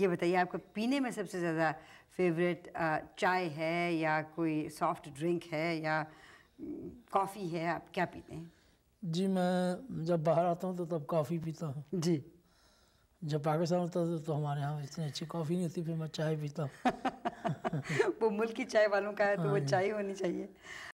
ये बताइए आपका पीने में सबसे ज़्यादा फेवरेट चाय है या कोई सॉफ्ट ड्रिंक है या कॉफ़ी है आप क्या पीते हैं जी मैं जब बाहर आता हूँ तो तब कॉफ़ी पीता हूँ जी जब पाकिस्तान होता था तो, तो हमारे यहाँ इतनी अच्छी कॉफ़ी नहीं होती फिर मैं चाय पीता हूँ वो मुल्क की चाय वालों का है तो वो हाँ चाय होनी चाहिए